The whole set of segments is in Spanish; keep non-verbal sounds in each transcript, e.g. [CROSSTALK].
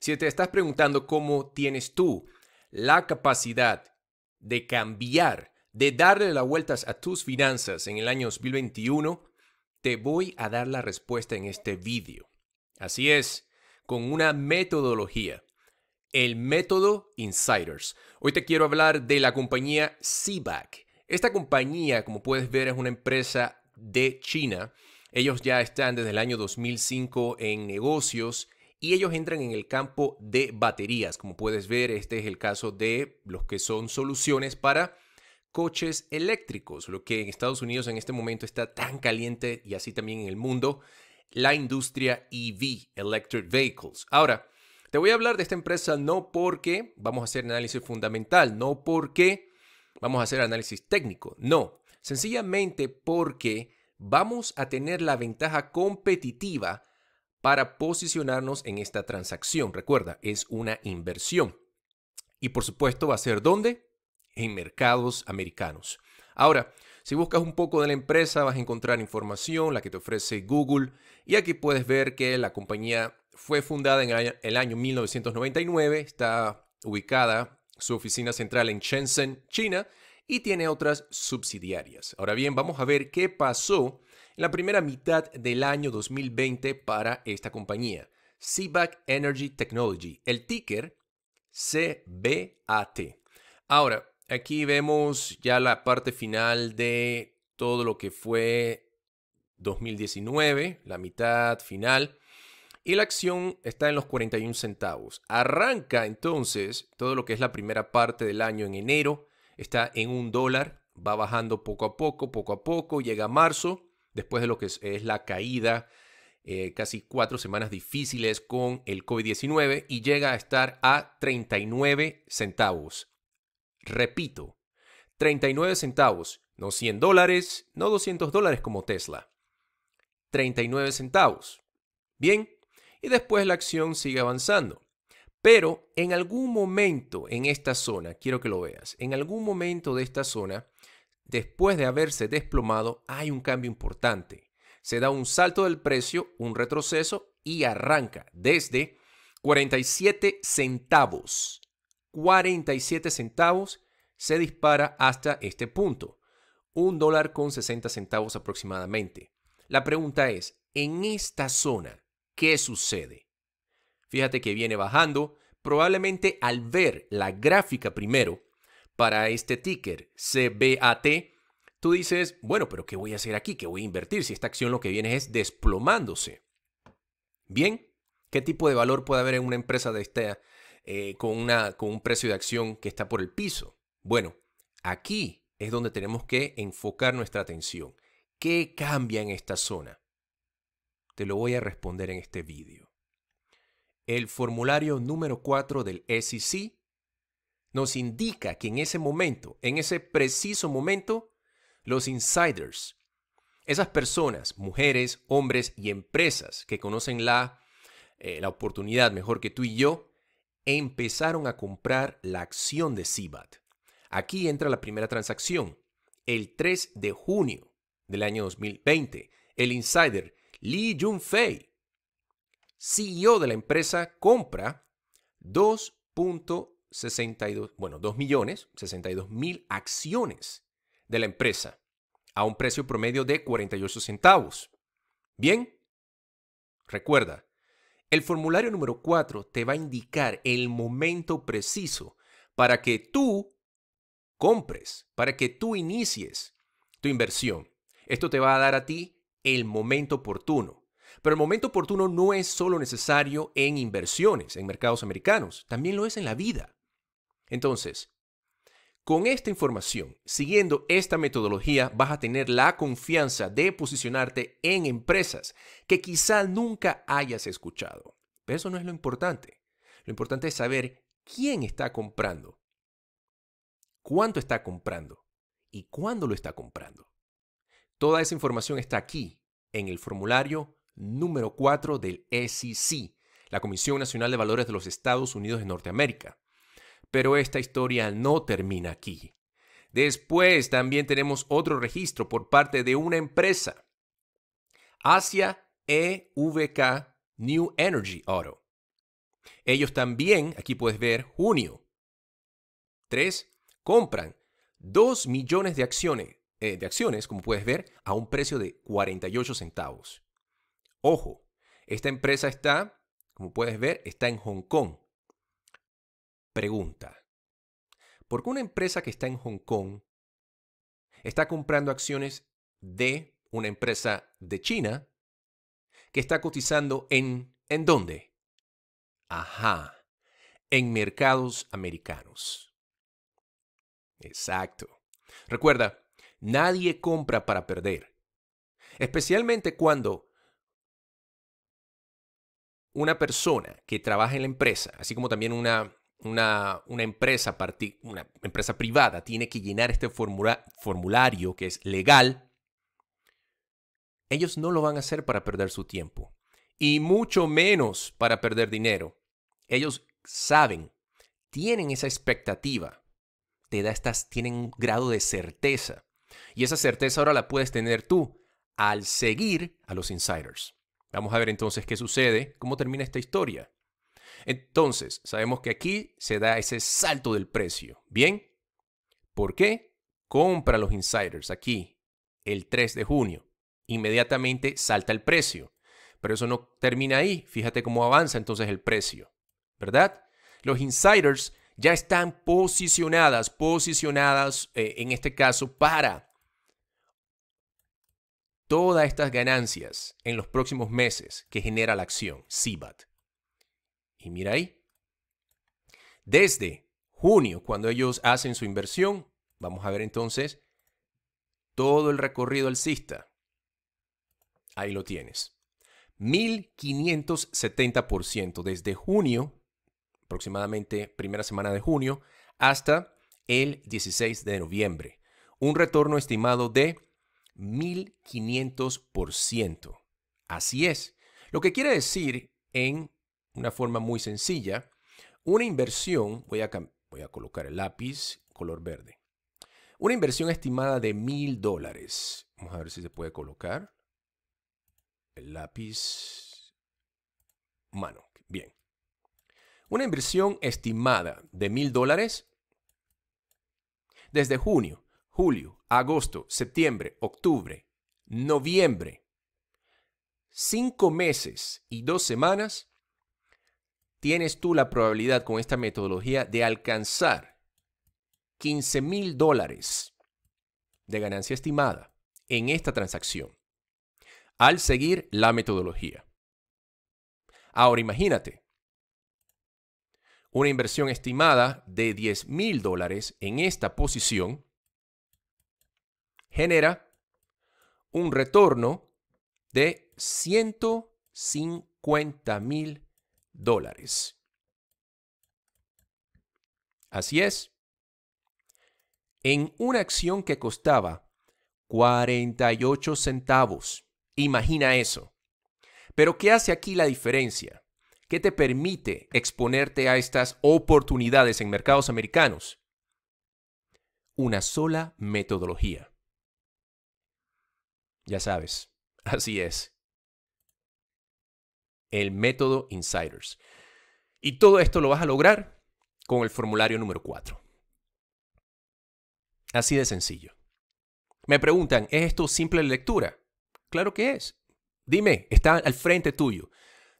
Si te estás preguntando cómo tienes tú la capacidad de cambiar, de darle las vueltas a tus finanzas en el año 2021, te voy a dar la respuesta en este vídeo. Así es, con una metodología, el método Insiders. Hoy te quiero hablar de la compañía CBAC. Esta compañía, como puedes ver, es una empresa de China. Ellos ya están desde el año 2005 en negocios y ellos entran en el campo de baterías. Como puedes ver, este es el caso de los que son soluciones para coches eléctricos, lo que en Estados Unidos en este momento está tan caliente y así también en el mundo, la industria EV, Electric Vehicles. Ahora, te voy a hablar de esta empresa no porque vamos a hacer análisis fundamental, no porque vamos a hacer análisis técnico, no, sencillamente porque vamos a tener la ventaja competitiva para posicionarnos en esta transacción. Recuerda, es una inversión. Y por supuesto va a ser dónde? En mercados americanos. Ahora, si buscas un poco de la empresa, vas a encontrar información, la que te ofrece Google, y aquí puedes ver que la compañía fue fundada en el año 1999, está ubicada su oficina central en Shenzhen, China, y tiene otras subsidiarias. Ahora bien, vamos a ver qué pasó la primera mitad del año 2020 para esta compañía, Seaback Energy Technology, el ticker CBAT. Ahora, aquí vemos ya la parte final de todo lo que fue 2019, la mitad final, y la acción está en los 41 centavos. Arranca entonces todo lo que es la primera parte del año en enero, está en un dólar, va bajando poco a poco, poco a poco, llega a marzo después de lo que es, la caída, eh, casi cuatro semanas difíciles con el COVID-19 y llega a estar a 39 centavos. Repito, 39 centavos, no 100 dólares, no 200 dólares como Tesla. 39 centavos. Bien, y después la acción sigue avanzando. Pero en algún momento en esta zona, quiero que lo veas, en algún momento de esta zona, después de haberse desplomado, hay un cambio importante. Se da un salto del precio, un retroceso y arranca desde 47 centavos. 47 centavos se dispara hasta este punto. Un dólar con 60 centavos aproximadamente. La pregunta es, en esta zona, ¿qué sucede? Fíjate que viene bajando, probablemente al ver la gráfica primero, para este ticker CBAT, tú dices, bueno, pero ¿qué voy a hacer aquí? ¿Qué voy a invertir si esta acción lo que viene es desplomándose? Bien, ¿qué tipo de valor puede haber en una empresa de esta, eh, con, una, con un precio de acción que está por el piso? Bueno, aquí es donde tenemos que enfocar nuestra atención. ¿Qué cambia en esta zona? Te lo voy a responder en este vídeo. El formulario número 4 del SEC nos indica que en ese momento, en ese preciso momento, los insiders, esas personas, mujeres, hombres y empresas que conocen la, eh, la oportunidad mejor que tú y yo, empezaron a comprar la acción de Sibat. Aquí entra la primera transacción. El 3 de junio del año 2020, el insider Lee Junfei, CEO de la empresa, compra 2. 62, bueno, 2 millones 62 mil acciones de la empresa a un precio promedio de 48 centavos. Bien, recuerda, el formulario número 4 te va a indicar el momento preciso para que tú compres, para que tú inicies tu inversión. Esto te va a dar a ti el momento oportuno. Pero el momento oportuno no es solo necesario en inversiones, en mercados americanos, también lo es en la vida. Entonces, con esta información, siguiendo esta metodología, vas a tener la confianza de posicionarte en empresas que quizá nunca hayas escuchado. Pero eso no es lo importante. Lo importante es saber quién está comprando, cuánto está comprando y cuándo lo está comprando. Toda esa información está aquí en el formulario número 4 del SEC, la Comisión Nacional de Valores de los Estados Unidos de Norteamérica. Pero esta historia no termina aquí. Después también tenemos otro registro por parte de una empresa, Asia EVK New Energy Auto. Ellos también, aquí puedes ver, junio 3, compran 2 millones de acciones, eh, de acciones, como puedes ver, a un precio de 48 centavos. Ojo, esta empresa está, como puedes ver, está en Hong Kong. Pregunta. ¿Por qué una empresa que está en Hong Kong está comprando acciones de una empresa de China que está cotizando en... ¿En dónde? Ajá, en mercados americanos. Exacto. Recuerda, nadie compra para perder. Especialmente cuando una persona que trabaja en la empresa, así como también una una, una, empresa una empresa privada tiene que llenar este formulario que es legal, ellos no lo van a hacer para perder su tiempo y mucho menos para perder dinero. Ellos saben, tienen esa expectativa, te da estas, tienen un grado de certeza y esa certeza ahora la puedes tener tú al seguir a los insiders. Vamos a ver entonces qué sucede, cómo termina esta historia. Entonces, sabemos que aquí se da ese salto del precio. ¿Bien? ¿Por qué? Compra los insiders aquí el 3 de junio. Inmediatamente salta el precio. Pero eso no termina ahí. Fíjate cómo avanza entonces el precio. ¿Verdad? Los insiders ya están posicionadas, posicionadas eh, en este caso para todas estas ganancias en los próximos meses que genera la acción CIBAT. Y mira ahí. Desde junio, cuando ellos hacen su inversión, vamos a ver entonces todo el recorrido alcista. Ahí lo tienes. 1570% desde junio, aproximadamente primera semana de junio, hasta el 16 de noviembre. Un retorno estimado de 1500%. Así es. Lo que quiere decir en una forma muy sencilla. Una inversión, voy a, colocar el lápiz color verde. Una inversión estimada de mil dólares. Vamos a ver si se puede colocar el lápiz mano. Bien. Una inversión estimada de mil dólares desde junio, julio, agosto, septiembre, octubre, noviembre, cinco meses y dos semanas tienes tú la probabilidad con esta metodología de alcanzar 15 mil dólares de ganancia estimada en esta transacción al seguir la metodología. Ahora imagínate una inversión estimada de 10 mil dólares en esta posición genera un retorno de 150 mil dólares. Así es. En una acción que costaba 48 centavos. Imagina eso. Pero ¿qué hace aquí la diferencia? ¿Qué te permite exponerte a estas oportunidades en mercados americanos? Una sola metodología. Ya sabes, [LAUGHS] así es el método Insiders. Y todo esto lo vas a lograr con el formulario número 4. Así de sencillo. Me preguntan, ¿es esto simple lectura? Claro que es. Dime, está al frente tuyo.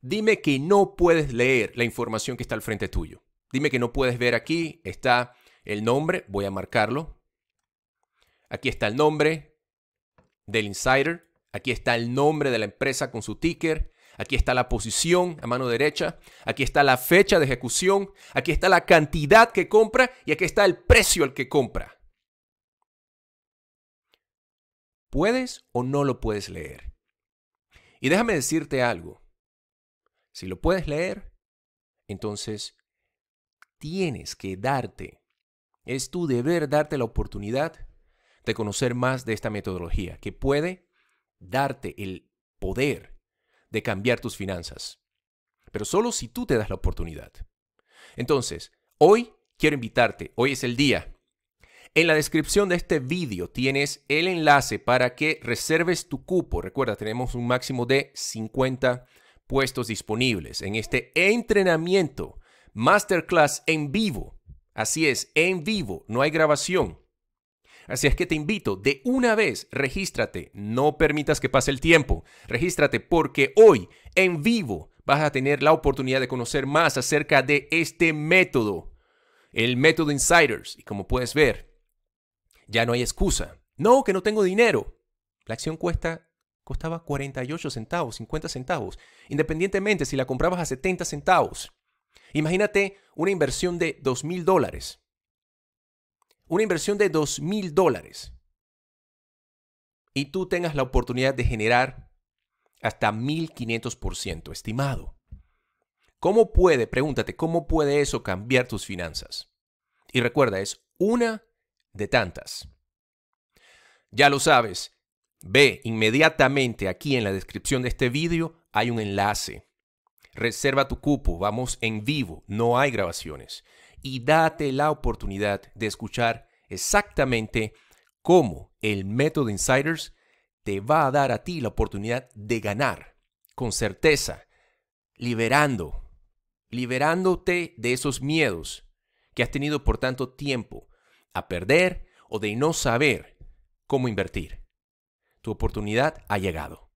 Dime que no puedes leer la información que está al frente tuyo. Dime que no puedes ver aquí, está el nombre, voy a marcarlo. Aquí está el nombre del insider, aquí está el nombre de la empresa con su ticker, aquí está la posición a mano derecha, aquí está la fecha de ejecución, aquí está la cantidad que compra y aquí está el precio al que compra. ¿Puedes o no lo puedes leer? Y déjame decirte algo. Si lo puedes leer, entonces tienes que darte, es tu deber darte la oportunidad de conocer más de esta metodología que puede darte el poder de cambiar tus finanzas. Pero solo si tú te das la oportunidad. Entonces, hoy quiero invitarte, hoy es el día. En la descripción de este vídeo tienes el enlace para que reserves tu cupo. Recuerda, tenemos un máximo de 50 puestos disponibles en este entrenamiento, masterclass en vivo. Así es, en vivo, no hay grabación. Así es que te invito, de una vez, regístrate, no permitas que pase el tiempo, regístrate porque hoy, en vivo, vas a tener la oportunidad de conocer más acerca de este método, el método Insiders. Y como puedes ver, ya no hay excusa. No, que no tengo dinero. La acción cuesta costaba 48 centavos, 50 centavos, independientemente si la comprabas a 70 centavos. Imagínate una inversión de 2 mil dólares una inversión de dos mil dólares y tú tengas la oportunidad de generar hasta 1500% estimado. ¿Cómo puede, pregúntate, cómo puede eso cambiar tus finanzas? Y recuerda, es una de tantas. Ya lo sabes, ve inmediatamente aquí en la descripción de este vídeo, hay un enlace. Reserva tu cupo, vamos en vivo, no hay grabaciones y date la oportunidad de escuchar exactamente cómo el método Insiders te va a dar a ti la oportunidad de ganar con certeza, liberando, liberándote de esos miedos que has tenido por tanto tiempo a perder o de no saber cómo invertir. Tu oportunidad ha llegado.